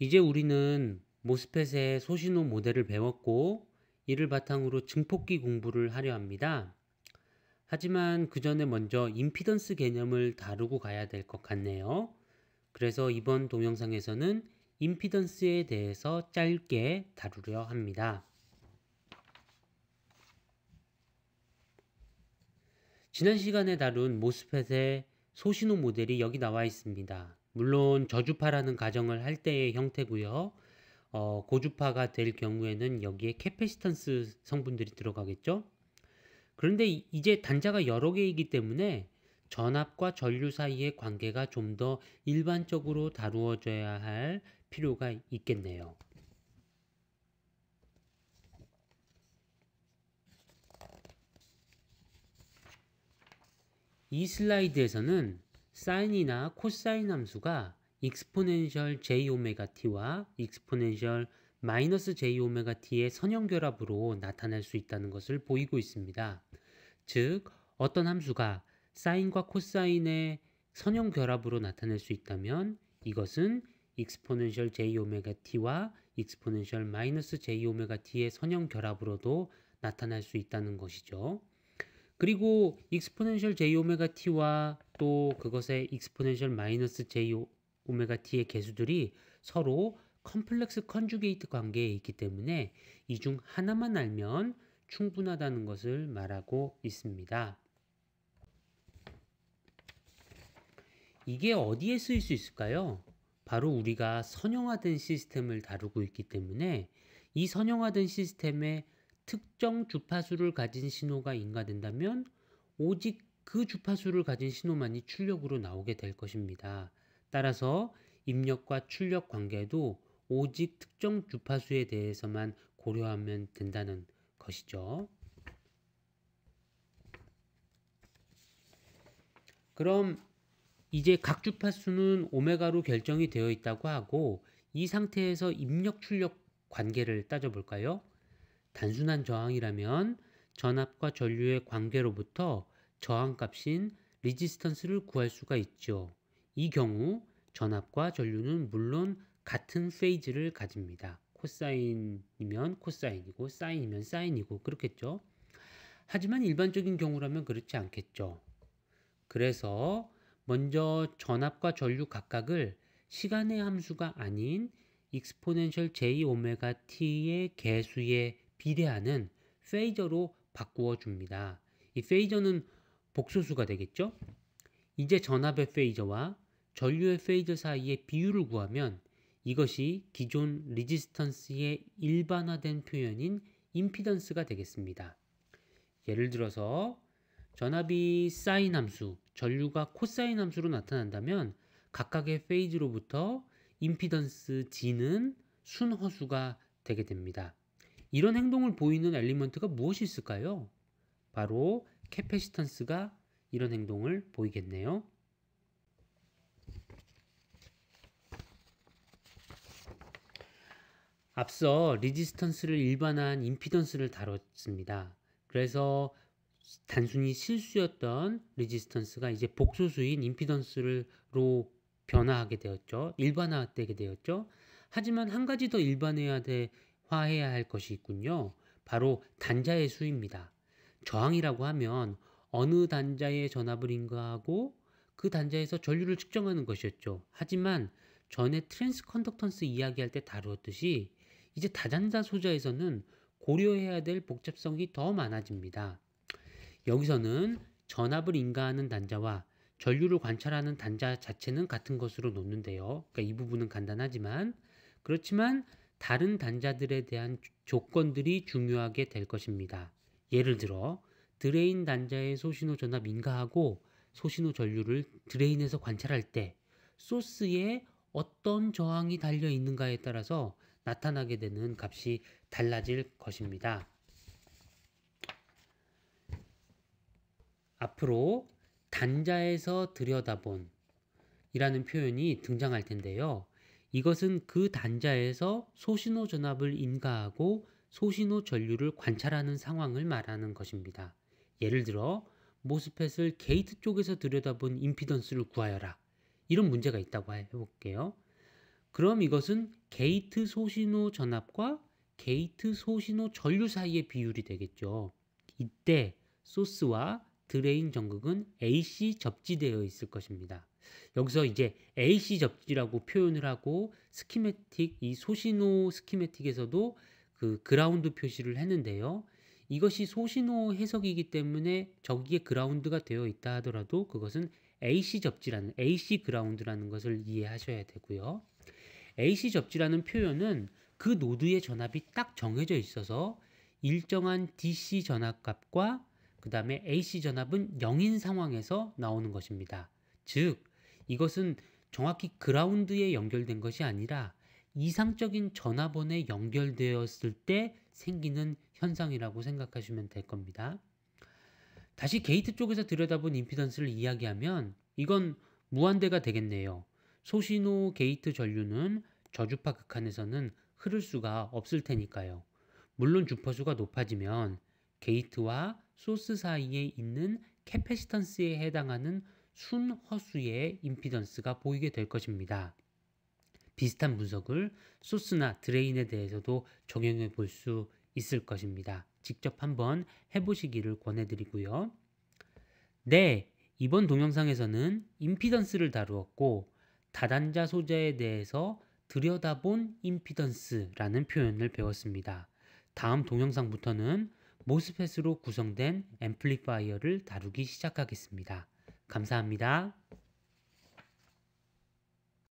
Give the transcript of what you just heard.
이제 우리는 모스펫의 소신호 모델을 배웠고 이를 바탕으로 증폭기 공부를 하려 합니다. 하지만 그 전에 먼저 임피던스 개념을 다루고 가야 될 것 같네요. 그래서 이번 동영상에서는 임피던스에 대해서 짧게 다루려 합니다. 지난 시간에 다룬 모스펫의 소신호 모델이 여기 나와 있습니다. 물론 저주파라는 가정을 할 때의 형태고요. 어, 고주파가 될 경우에는 여기에 캐패시턴스 성분들이 들어가겠죠. 그런데 이제 단자가 여러 개이기 때문에 전압과 전류 사이의 관계가 좀 더 일반적으로 다루어져야 할 필요가 있겠네요. 이 슬라이드에서는 사인이나 코사인 함수가 익스포넨셜 j 오메가 t와 익스포넨셜 마이너스 j 오메가 t의 선형 결합으로 나타날 수 있다는 것을 보이고 있습니다. 즉 어떤 함수가 사인과 코사인의 선형 결합으로 나타낼 수 있다면 이것은 익스포넨셜 j 오메가 t와 익스포넨셜 마이너스 j 오메가 t의 선형 결합으로도 나타날 수 있다는 것이죠. 그리고 익스포넨셜 j 오메가 t와 또 그것의 익스포넨셜 마이너스 j 오메가 t의 개수들이 서로 컴플렉스 컨주게이트 관계에 있기 때문에 이 중 하나만 알면 충분하다는 것을 말하고 있습니다. 이게 어디에 쓰일 수 있을까요? 바로 우리가 선형화된 시스템을 다루고 있기 때문에 이 선형화된 시스템에 특정 주파수를 가진 신호가 인가된다면 오직 그 주파수를 가진 신호만이 출력으로 나오게 될 것입니다. 따라서 입력과 출력 관계도 오직 특정 주파수에 대해서만 고려하면 된다는 것이죠. 그럼 이제 각 주파수는 오메가로 결정이 되어 있다고 하고 이 상태에서 입력 출력 관계를 따져볼까요? 단순한 저항이라면 전압과 전류의 관계로부터 저항값인 리지스턴스를 구할 수가 있죠. 이 경우 전압과 전류는 물론 같은 페이즈를 가집니다. 코사인이면 코사인이고 사인이면 사인이고 그렇겠죠. 하지만 일반적인 경우라면 그렇지 않겠죠. 그래서 먼저 전압과 전류 각각을 시간의 함수가 아닌 익스포넨셜 j 오메가 t의 개수에 비례하는 페이저로 바꾸어 줍니다. 이 페이저는 복소수가 되겠죠? 이제 전압의 페이저와 전류의 페이저 사이의 비율을 구하면 이것이 기존 리지스턴스의 일반화된 표현인 임피던스가 되겠습니다. 예를 들어서 전압이 사인 함수, 전류가 코사인 함수로 나타난다면 각각의 페이즈로부터 임피던스 G는 순허수가 되게 됩니다. 이런 행동을 보이는 엘리먼트가 무엇이 있을까요? 바로 캐패시턴스가 이런 행동을 보이겠네요. 앞서 리지스턴스를 일반화한 임피던스를 다뤘습니다. 그래서 단순히 실수였던 리지스턴스가 이제 복소수인 임피던스로 변화하게 되었죠. 일반화되게 되었죠. 하지만 한 가지 더 일반화해야 할 것이 있군요. 바로 단자의 수입니다. 저항이라고 하면 어느 단자에 전압을 인가하고 그 단자에서 전류를 측정하는 것이었죠. 하지만 전에 트랜스컨덕턴스 이야기할 때 다루었듯이 이제 다단자 소자에서는 고려해야 될 복잡성이 더 많아집니다. 여기서는 전압을 인가하는 단자와 전류를 관찰하는 단자 자체는 같은 것으로 놓는데요. 그러니까 이 부분은 간단하지만 그렇지만 다른 단자들에 대한 조건들이 중요하게 될 것입니다. 예를 들어 드레인 단자의 소신호 전압 인가하고 소신호 전류를 드레인에서 관찰할 때 소스에 어떤 저항이 달려 있는가에 따라서 나타나게 되는 값이 달라질 것입니다. 앞으로 단자에서 들여다본 이라는 표현이 등장할 텐데요. 이것은 그 단자에서 소신호 전압을 인가하고 소신호 전류를 관찰하는 상황을 말하는 것입니다. 예를 들어 모스펫을 게이트 쪽에서 들여다본 임피던스를 구하여라. 이런 문제가 있다고 해볼게요. 그럼 이것은 게이트 소신호 전압과 게이트 소신호 전류 사이의 비율이 되겠죠. 이때 소스와 드레인 전극은 AC 접지되어 있을 것입니다. 여기서 이제 AC 접지라고 표현을 하고 스키매틱 이 소신호 스키매틱에서도 그 그라운드 표시를 했는데요. 이것이 소신호 해석이기 때문에 저기에 그라운드가 되어 있다 하더라도 그것은 AC 접지라는 AC 그라운드라는 것을 이해하셔야 되고요. AC 접지라는 표현은 그 노드의 전압이 딱 정해져 있어서 일정한 DC 전압값과 그 다음에 AC 전압은 0인 상황에서 나오는 것입니다. 즉 이것은 정확히 그라운드에 연결된 것이 아니라 이상적인 전화번호에 연결되었을 때 생기는 현상이라고 생각하시면 될 겁니다. 다시 게이트 쪽에서 들여다본 임피던스를 이야기하면 이건 무한대가 되겠네요. 소신호 게이트 전류는 저주파 극한에서는 흐를 수가 없을 테니까요. 물론 주파수가 높아지면 게이트와 소스 사이에 있는 캐패시턴스에 해당하는 순허수의 임피던스가 보이게 될 것입니다. 비슷한 분석을 소스나 드레인에 대해서도 적용해 볼 수 있을 것입니다. 직접 한번 해보시기를 권해드리고요. 네, 이번 동영상에서는 임피던스를 다루었고 다단자 소재에 대해서 들여다본 임피던스라는 표현을 배웠습니다. 다음 동영상부터는 모스펫으로 구성된 앰플리파이어를 다루기 시작하겠습니다. 감사합니다.